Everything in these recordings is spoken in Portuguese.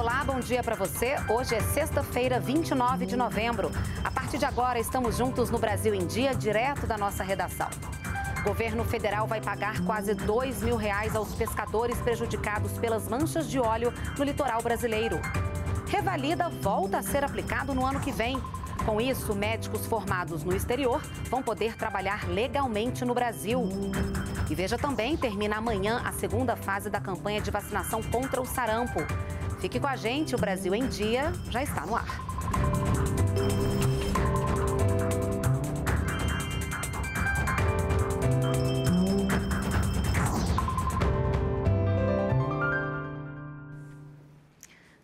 Olá, bom dia para você. Hoje é sexta-feira, 29 de novembro. A partir de agora, estamos juntos no Brasil em Dia, direto da nossa redação. O governo federal vai pagar quase 2 mil reais aos pescadores prejudicados pelas manchas de óleo no litoral brasileiro. Revalida volta a ser aplicado no ano que vem. Com isso, médicos formados no exterior vão poder trabalhar legalmente no Brasil. E veja também, termina amanhã a segunda fase da campanha de vacinação contra o sarampo. Fique com a gente, o Brasil em Dia já está no ar.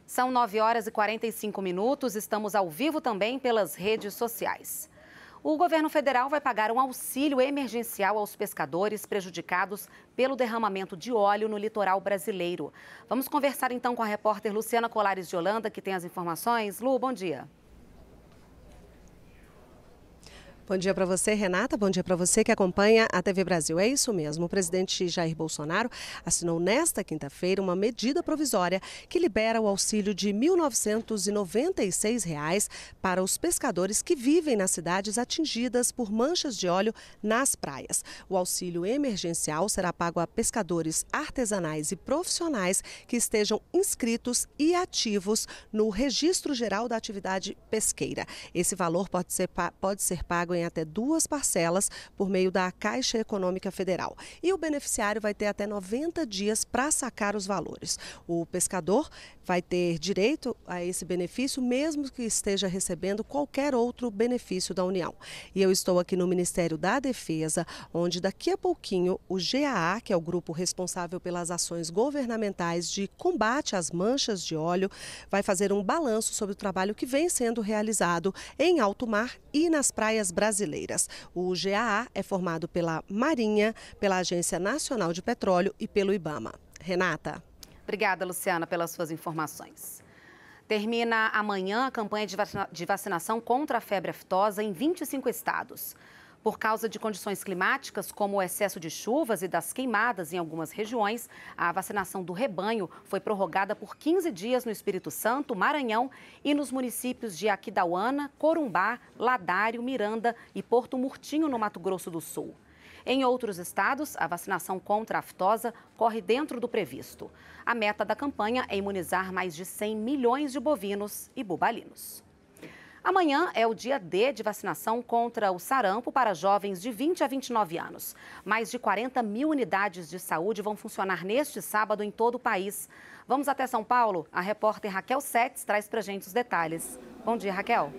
São 9 horas e 45 minutos. Estamos ao vivo também pelas redes sociais. O governo federal vai pagar um auxílio emergencial aos pescadores prejudicados pelo derramamento de óleo no litoral brasileiro. Vamos conversar então com a repórter Luciana Colares de Holanda, que tem as informações. Lu, bom dia. Bom dia para você, Renata. Bom dia para você que acompanha a TV Brasil. É isso mesmo. O presidente Jair Bolsonaro assinou nesta quinta-feira uma medida provisória que libera o auxílio de R$ 1.996 reais para os pescadores que vivem nas cidades atingidas por manchas de óleo nas praias. O auxílio emergencial será pago a pescadores artesanais e profissionais que estejam inscritos e ativos no Registro Geral da Atividade Pesqueira. Esse valor pode ser, pode ser pago em até duas parcelas por meio da Caixa Econômica Federal. E o beneficiário vai ter até 90 dias para sacar os valores. O pescador vai ter direito a esse benefício, mesmo que esteja recebendo qualquer outro benefício da União. E eu estou aqui no Ministério da Defesa, onde daqui a pouquinho o GAA, que é o grupo responsável pelas ações governamentais de combate às manchas de óleo, vai fazer um balanço sobre o trabalho que vem sendo realizado em alto mar e nas praias brasileiras brasileiras. O GAA é formado pela Marinha, pela Agência Nacional de Petróleo e pelo IBAMA. Renata. Obrigada, Luciana, pelas suas informações. Termina amanhã a campanha de vacinação contra a febre aftosa em 25 estados. Por causa de condições climáticas, como o excesso de chuvas e das queimadas em algumas regiões, a vacinação do rebanho foi prorrogada por 15 dias no Espírito Santo, Maranhão e nos municípios de Aquidauana, Corumbá, Ladário, Miranda e Porto Murtinho, no Mato Grosso do Sul. Em outros estados, a vacinação contra a aftosa corre dentro do previsto. A meta da campanha é imunizar mais de 100 milhões de bovinos e bubalinos. Amanhã é o dia D de vacinação contra o sarampo para jovens de 20 a 29 anos. Mais de 40 mil unidades de saúde vão funcionar neste sábado em todo o país. Vamos até São Paulo? A repórter Raquel Setes traz para gente os detalhes. Bom dia, Raquel.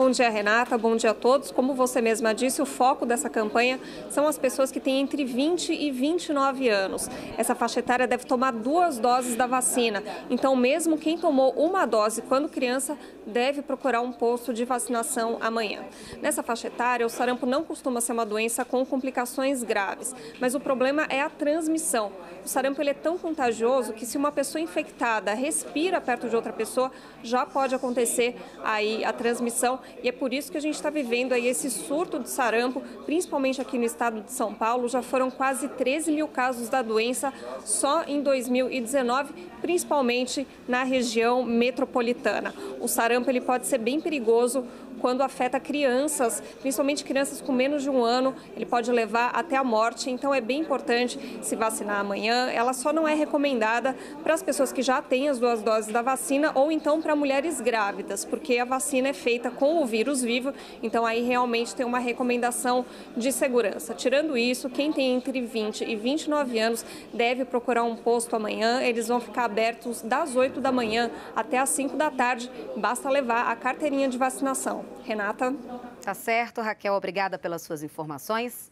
Bom dia, Renata. Bom dia a todos. Como você mesma disse, o foco dessa campanha são as pessoas que têm entre 20 e 29 anos. Essa faixa etária deve tomar duas doses da vacina. Então, mesmo quem tomou uma dose quando criança deve procurar um posto de vacinação amanhã. Nessa faixa etária, o sarampo não costuma ser uma doença com complicações graves, mas o problema é a transmissão. O sarampo ele é tão contagioso que se uma pessoa infectada respira perto de outra pessoa, já pode acontecer aí a transmissão e é por isso que a gente está vivendo aí esse surto de sarampo, principalmente aqui no estado de São Paulo. Já foram quase 13 mil casos da doença só em 2019, principalmente na região metropolitana. O sarampo ele pode ser bem perigoso quando afeta crianças, principalmente crianças com menos de um ano, ele pode levar até a morte. Então é bem importante se vacinar amanhã. Ela só não é recomendada para as pessoas que já têm as duas doses da vacina ou então para mulheres grávidas, porque a vacina é feita com o vírus vivo, então aí realmente tem uma recomendação de segurança. Tirando isso, quem tem entre 20 e 29 anos deve procurar um posto amanhã. Eles vão ficar abertos das 8 da manhã até as 5 da tarde. Basta levar a carteirinha de vacinação. Renata? Tá certo, Raquel, obrigada pelas suas informações.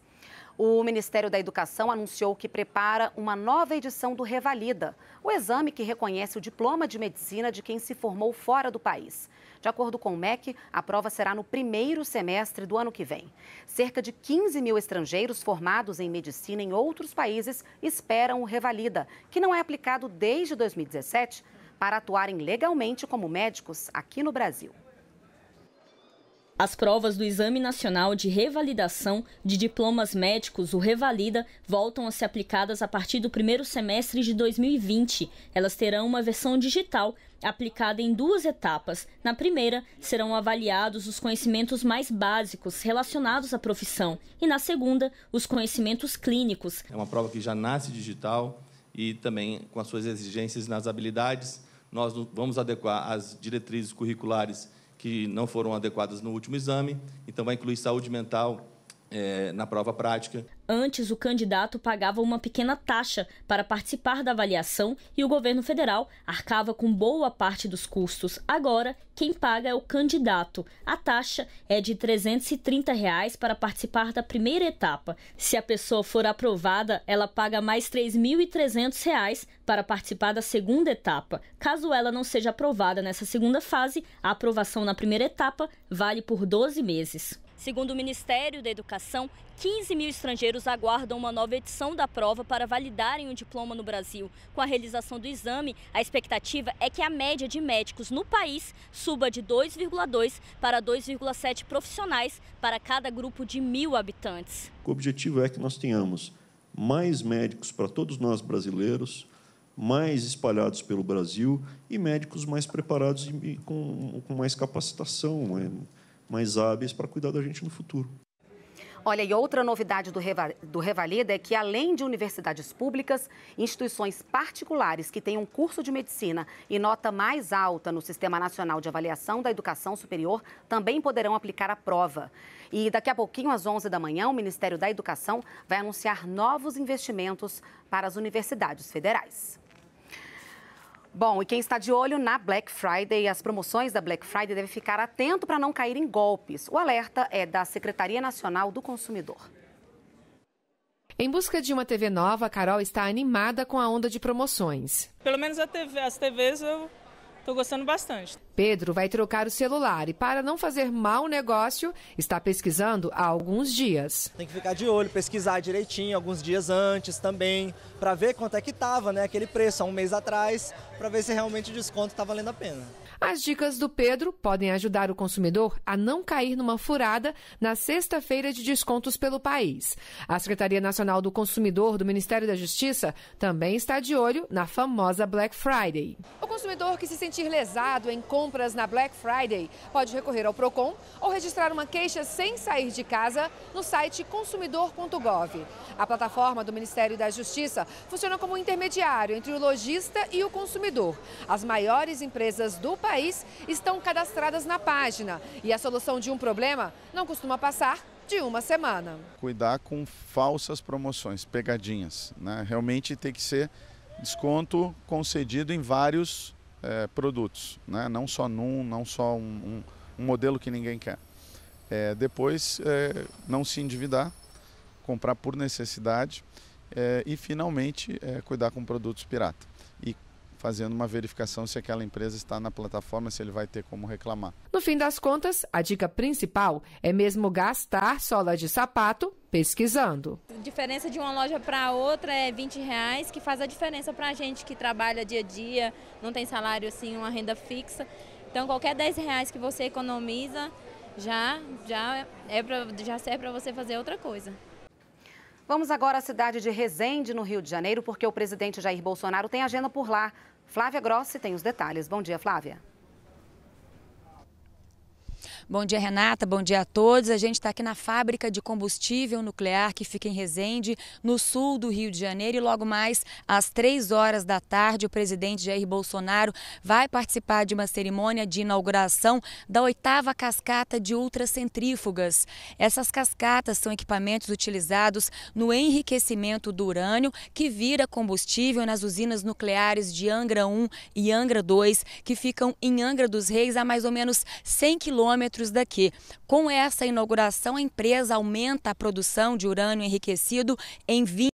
O Ministério da Educação anunciou que prepara uma nova edição do Revalida, o exame que reconhece o diploma de medicina de quem se formou fora do país. De acordo com o MEC, a prova será no primeiro semestre do ano que vem. Cerca de 15 mil estrangeiros formados em medicina em outros países esperam o Revalida, que não é aplicado desde 2017, para atuarem legalmente como médicos aqui no Brasil. As provas do Exame Nacional de Revalidação de Diplomas Médicos, o Revalida, voltam a ser aplicadas a partir do primeiro semestre de 2020. Elas terão uma versão digital aplicada em duas etapas. Na primeira, serão avaliados os conhecimentos mais básicos relacionados à profissão, e na segunda, os conhecimentos clínicos. É uma prova que já nasce digital e também com as suas exigências nas habilidades. Nós vamos adequar as diretrizes curriculares que não foram adequadas no último exame. Então, vai incluir saúde mental é, na prova prática. Antes, o candidato pagava uma pequena taxa para participar da avaliação e o governo federal arcava com boa parte dos custos. Agora, quem paga é o candidato. A taxa é de R$ 330 reais para participar da primeira etapa. Se a pessoa for aprovada, ela paga mais R$ 3.300 para participar da segunda etapa. Caso ela não seja aprovada nessa segunda fase, a aprovação na primeira etapa vale por 12 meses. Segundo o Ministério da Educação, 15 mil estrangeiros aguardam uma nova edição da prova para validarem o um diploma no Brasil. Com a realização do exame, a expectativa é que a média de médicos no país suba de 2,2 para 2,7 profissionais para cada grupo de mil habitantes. O objetivo é que nós tenhamos mais médicos para todos nós brasileiros, mais espalhados pelo Brasil e médicos mais preparados e com, com mais capacitação. Né? mais hábeis para cuidar da gente no futuro. Olha, e outra novidade do, Reva, do Revalida é que, além de universidades públicas, instituições particulares que têm um curso de medicina e nota mais alta no Sistema Nacional de Avaliação da Educação Superior também poderão aplicar a prova. E daqui a pouquinho, às 11 da manhã, o Ministério da Educação vai anunciar novos investimentos para as universidades federais. Bom, e quem está de olho na Black Friday e as promoções da Black Friday deve ficar atento para não cair em golpes. O alerta é da Secretaria Nacional do Consumidor. Em busca de uma TV nova, Carol está animada com a onda de promoções. Pelo menos TV, as TVs eu estou gostando bastante. Pedro vai trocar o celular e, para não fazer mau negócio, está pesquisando há alguns dias. Tem que ficar de olho, pesquisar direitinho, alguns dias antes também, para ver quanto é que estava né, aquele preço há um mês atrás, para ver se realmente o desconto está valendo a pena. As dicas do Pedro podem ajudar o consumidor a não cair numa furada na sexta-feira de descontos pelo país. A Secretaria Nacional do Consumidor do Ministério da Justiça também está de olho na famosa Black Friday. O consumidor que se sentir lesado em compra compras na Black Friday. Pode recorrer ao Procon ou registrar uma queixa sem sair de casa no site consumidor.gov. A plataforma do Ministério da Justiça funciona como intermediário entre o lojista e o consumidor. As maiores empresas do país estão cadastradas na página e a solução de um problema não costuma passar de uma semana. Cuidar com falsas promoções, pegadinhas. Né? Realmente tem que ser desconto concedido em vários é, produtos, né? não só num, não só um, um, um modelo que ninguém quer. É, depois, é, não se endividar, comprar por necessidade é, e finalmente é, cuidar com produtos pirata fazendo uma verificação se aquela empresa está na plataforma, se ele vai ter como reclamar. No fim das contas, a dica principal é mesmo gastar sola de sapato pesquisando. A diferença de uma loja para outra é 20 reais, que faz a diferença para a gente que trabalha dia a dia, não tem salário assim, uma renda fixa. Então qualquer 10 reais que você economiza já, já, é pra, já serve para você fazer outra coisa. Vamos agora à cidade de Resende, no Rio de Janeiro, porque o presidente Jair Bolsonaro tem agenda por lá. Flávia Grossi tem os detalhes. Bom dia, Flávia. Bom dia, Renata. Bom dia a todos. A gente está aqui na fábrica de combustível nuclear que fica em Resende, no sul do Rio de Janeiro. E logo mais, às três horas da tarde, o presidente Jair Bolsonaro vai participar de uma cerimônia de inauguração da oitava cascata de ultracentrífugas. Essas cascatas são equipamentos utilizados no enriquecimento do urânio, que vira combustível nas usinas nucleares de Angra 1 e Angra 2, que ficam em Angra dos Reis, a mais ou menos 100 quilômetros quilômetros daqui. Com essa inauguração, a empresa aumenta a produção de urânio enriquecido em 20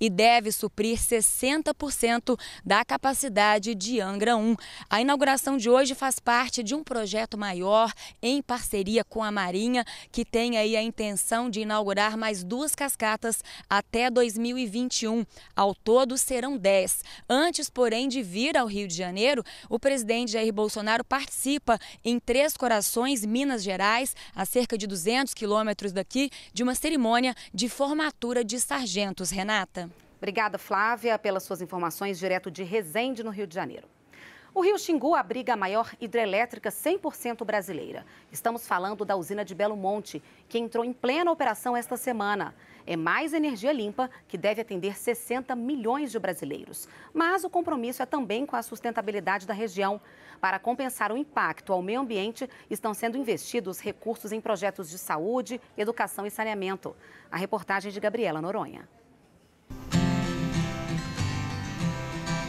e deve suprir 60% da capacidade de Angra 1. A inauguração de hoje faz parte de um projeto maior em parceria com a Marinha, que tem aí a intenção de inaugurar mais duas cascatas até 2021. Ao todo serão 10. Antes, porém, de vir ao Rio de Janeiro, o presidente Jair Bolsonaro participa em Três Corações, Minas Gerais, a cerca de 200 quilômetros daqui, de uma cerimônia de formatura de sargento assuntos, Renata. Obrigada, Flávia, pelas suas informações direto de Resende, no Rio de Janeiro. O Rio Xingu abriga a maior hidrelétrica 100% brasileira. Estamos falando da usina de Belo Monte, que entrou em plena operação esta semana. É mais energia limpa que deve atender 60 milhões de brasileiros. Mas o compromisso é também com a sustentabilidade da região. Para compensar o impacto ao meio ambiente, estão sendo investidos recursos em projetos de saúde, educação e saneamento. A reportagem de Gabriela Noronha.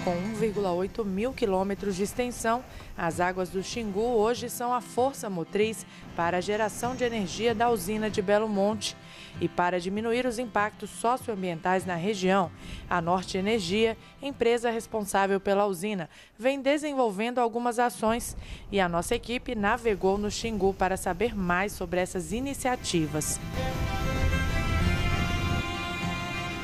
Com 1,8 mil quilômetros de extensão, as águas do Xingu hoje são a força motriz para a geração de energia da usina de Belo Monte. E para diminuir os impactos socioambientais na região, a Norte Energia, empresa responsável pela usina, vem desenvolvendo algumas ações e a nossa equipe navegou no Xingu para saber mais sobre essas iniciativas.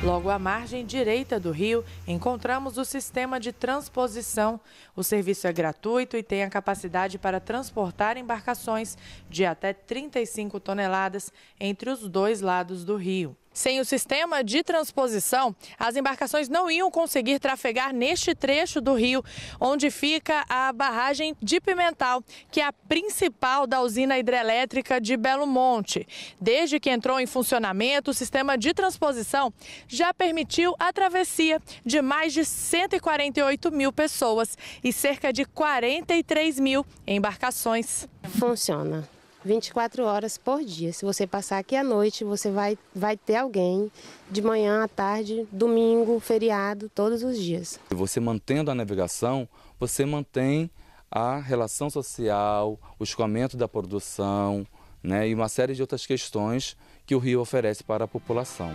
Logo à margem direita do rio, encontramos o sistema de transposição. O serviço é gratuito e tem a capacidade para transportar embarcações de até 35 toneladas entre os dois lados do rio. Sem o sistema de transposição, as embarcações não iam conseguir trafegar neste trecho do rio, onde fica a barragem de Pimental, que é a principal da usina hidrelétrica de Belo Monte. Desde que entrou em funcionamento, o sistema de transposição já permitiu a travessia de mais de 148 mil pessoas e cerca de 43 mil embarcações. Funciona. 24 horas por dia. Se você passar aqui à noite, você vai, vai ter alguém de manhã à tarde, domingo, feriado, todos os dias. Você mantendo a navegação, você mantém a relação social, o escoamento da produção né, e uma série de outras questões que o rio oferece para a população.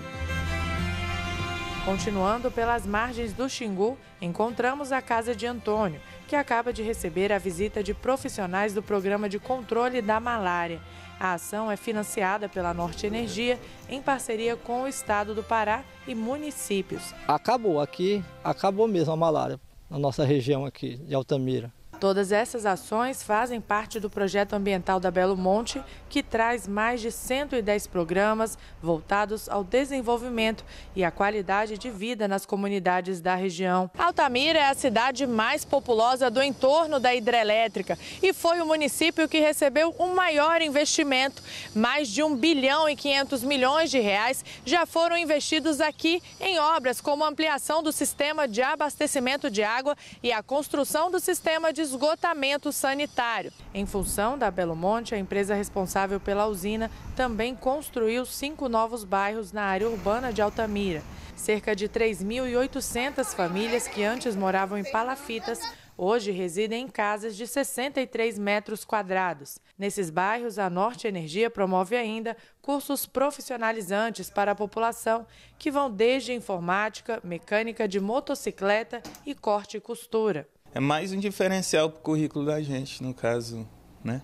Continuando pelas margens do Xingu, encontramos a casa de Antônio, que acaba de receber a visita de profissionais do Programa de Controle da Malária. A ação é financiada pela Norte Energia em parceria com o Estado do Pará e municípios. Acabou aqui, acabou mesmo a malária na nossa região aqui de Altamira. Todas essas ações fazem parte do projeto ambiental da Belo Monte, que traz mais de 110 programas voltados ao desenvolvimento e à qualidade de vida nas comunidades da região. Altamira é a cidade mais populosa do entorno da hidrelétrica e foi o município que recebeu o maior investimento. Mais de 1 bilhão e 500 milhões de reais já foram investidos aqui em obras como a ampliação do sistema de abastecimento de água e a construção do sistema de esgotamento sanitário. Em função da Belo Monte, a empresa responsável pela usina também construiu cinco novos bairros na área urbana de Altamira. Cerca de 3.800 famílias que antes moravam em palafitas hoje residem em casas de 63 metros quadrados. Nesses bairros, a Norte Energia promove ainda cursos profissionalizantes para a população, que vão desde informática, mecânica de motocicleta e corte e costura é mais um diferencial para o currículo da gente, no caso, né?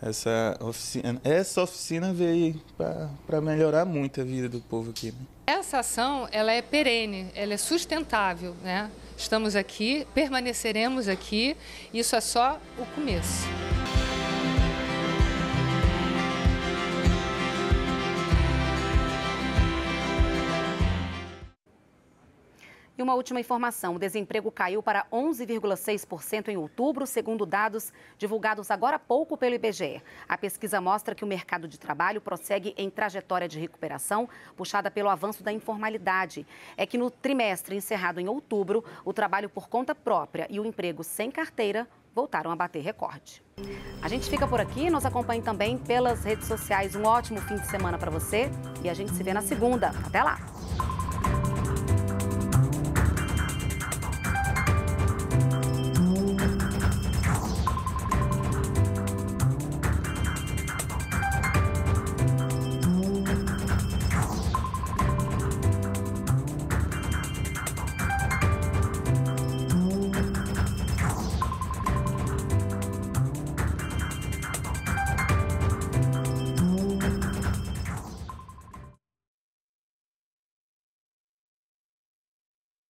Essa oficina, essa oficina veio para melhorar muito a vida do povo aqui. Né? Essa ação ela é perene, ela é sustentável. Né? Estamos aqui, permaneceremos aqui, isso é só o começo. E uma última informação: o desemprego caiu para 11,6% em outubro, segundo dados divulgados agora há pouco pelo IBGE. A pesquisa mostra que o mercado de trabalho prossegue em trajetória de recuperação, puxada pelo avanço da informalidade. É que no trimestre encerrado em outubro, o trabalho por conta própria e o emprego sem carteira voltaram a bater recorde. A gente fica por aqui, nos acompanhe também pelas redes sociais. Um ótimo fim de semana para você e a gente se vê na segunda. Até lá!